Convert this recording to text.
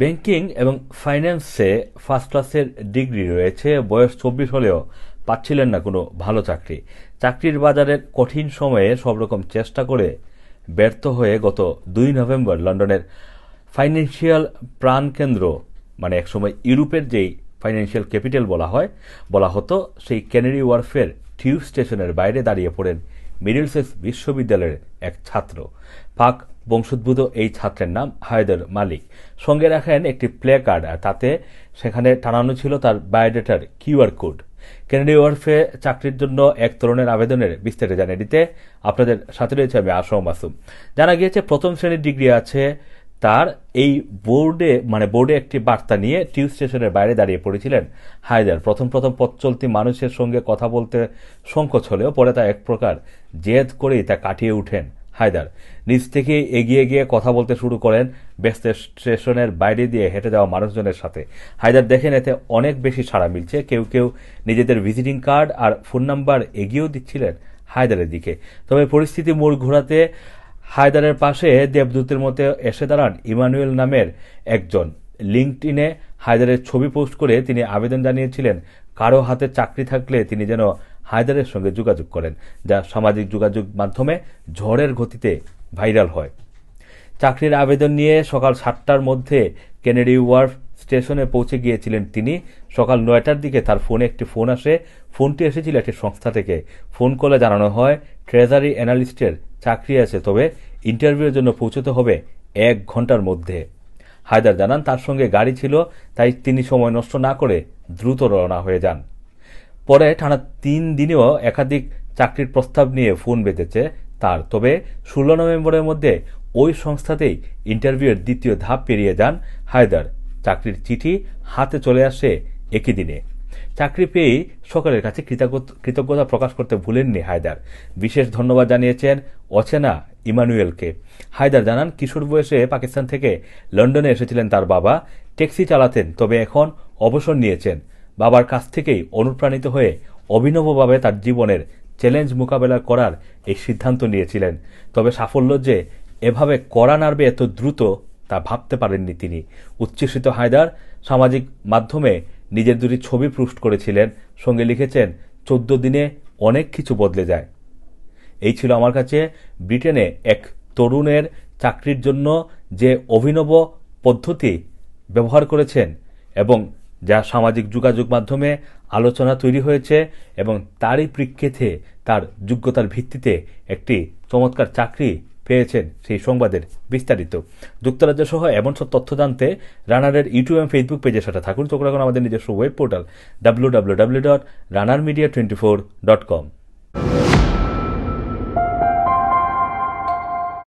banking এবং ফাইন্যান্সে first ক্লাসের ডিগ্রি রয়েছে বয়স চব্বিশ হলেও পাচ্ছিলেন না কোনো ভালো চাকরি চাকরির বাজারের কঠিন সময়ে সব রকম চেষ্টা করে ব্যর্থ হয়ে গত দুই নভেম্বর লন্ডনের ফাইন্যান্সিয়াল প্রাণকেন্দ্র মানে একসময় ইউরোপের যেই ফাইন্যান্সিয়াল ক্যাপিটাল বলা হয় বলা হতো সেই ক্যানেরি ওয়ার্ফের টিউব স্টেশনের বাইরে দাঁড়িয়ে পড়েন মিডিলসেস বিশ্ববিদ্যালয়ের এক ছাত্র পাক বংশোদ্ভূত এই ছাত্রের নাম হায়দার মালিক সঙ্গে রাখেন একটি প্লে কার্ড আর তাতে সেখানে টানানো ছিল তার বায়োডেটার কিউআর কোড কেনেডি ওয়ার্ফে চাকরির জন্য এক তরুণের আবেদনের বিস্তারিত জানিয়ে দিতে আপনাদের সাথে রয়েছে আমি আসম মাসুম জানা গিয়েছে প্রথম শ্রেণীর ডিগ্রি আছে তার এই বোর্ডে মানে বোর্ডে একটি বার্তা নিয়ে টিউব স্টেশনের বাইরে দাঁড়িয়ে পড়েছিলেন হায়দার প্রথম প্রথম পথ চলতি মানুষের সঙ্গে কথা বলতে সংকোচ হলেও পরে তা এক প্রকার জেদ করেই তা কাটিয়ে উঠেন হায়দার নিজ থেকে এগিয়ে গিয়ে কথা বলতে শুরু করেন ব্যস্ত স্টেশনের বাইরে দিয়ে হেঁটে যাওয়া মানুষজনের সাথে হায়দার দেখেন এতে অনেক বেশি সাড়া মিলছে কেউ কেউ নিজেদের ভিজিটিং কার্ড আর ফোন নাম্বার এগিয়েও দিচ্ছিলেন হায়দারের দিকে তবে পরিস্থিতি মোড় ঘোরাতে হায়দারের পাশে দেবদূতের মতে এসে দাঁড়ান ইমানুয়েল নামের একজন লিঙ্কড ইনে হায়দারের ছবি পোস্ট করে তিনি আবেদন জানিয়েছিলেন কারো হাতে চাকরি থাকলে তিনি যেন হায়দারের সঙ্গে যোগাযোগ করেন যা সামাজিক যোগাযোগ মাধ্যমে ঝড়ের গতিতে ভাইরাল হয় চাকরির আবেদন নিয়ে সকাল সাতটার মধ্যে কেনেডি ওয়ার্ফ স্টেশনে পৌঁছে গিয়েছিলেন তিনি সকাল নয়টার দিকে তার ফোনে একটি ফোন আসে ফোনটি এসেছিল একটি সংস্থা থেকে ফোন কলে জানানো হয় ট্রেজারি অ্যানালিস্টের চাকরি আছে তবে ইন্টারভিউর জন্য পৌঁছতে হবে এক ঘন্টার মধ্যে হায়দার জানান তার সঙ্গে গাড়ি ছিল তাই তিনি সময় নষ্ট না করে দ্রুত রওনা হয়ে যান পরে টানা তিন দিনেও একাধিক চাকরির প্রস্তাব নিয়ে ফোন বেঁধেছে তার তবে ষোলো নভেম্বরের মধ্যে ওই সংস্থাতেই ইন্টারভিউয়ের দ্বিতীয় ধাপ পেরিয়ে যান হায়দার চাকরির চিঠি হাতে চলে আসে একই দিনে চাকরি পেয়েই সকলের কাছে কৃতজ্ঞতা প্রকাশ করতে ভুলেননি হায়দার বিশেষ ধন্যবাদ জানিয়েছেন অচেনা ইমানুয়েলকে হায়দার জানান কিশোর বয়সে পাকিস্তান থেকে লন্ডনে এসেছিলেন তার বাবা ট্যাক্সি চালাতেন তবে এখন অবসর নিয়েছেন বাবার কাছ থেকেই অনুপ্রাণিত হয়ে অভিনবভাবে তার জীবনের চ্যালেঞ্জ মোকাবেলা করার এই সিদ্ধান্ত নিয়েছিলেন তবে সাফল্য যে এভাবে করা নাড়বে এত দ্রুত তা ভাবতে পারেননি তিনি উচ্ছ্বসিত হায়দার সামাজিক মাধ্যমে নিজের দুটি ছবি পোস্ট করেছিলেন সঙ্গে লিখেছেন চোদ্দ দিনে অনেক কিছু বদলে যায় এই ছিল আমার কাছে ব্রিটেনে এক তরুণের চাকরির জন্য যে অভিনব পদ্ধতি ব্যবহার করেছেন এবং যা সামাজিক যোগাযোগ মাধ্যমে আলোচনা তৈরি হয়েছে এবং তারই প্রেক্ষিতে তার যোগ্যতার ভিত্তিতে একটি চমৎকার চাকরি পেয়েছেন সেই সংবাদের বিস্তারিত যুক্তরাজ্য সহ এমন সব তথ্য জানতে রানারের ইউটিউব এবং ফেসবুক পেজের সাথে থাকুন চোখ আমাদের নিজস্ব web portal W W W dot Runner Media twenty four dot কম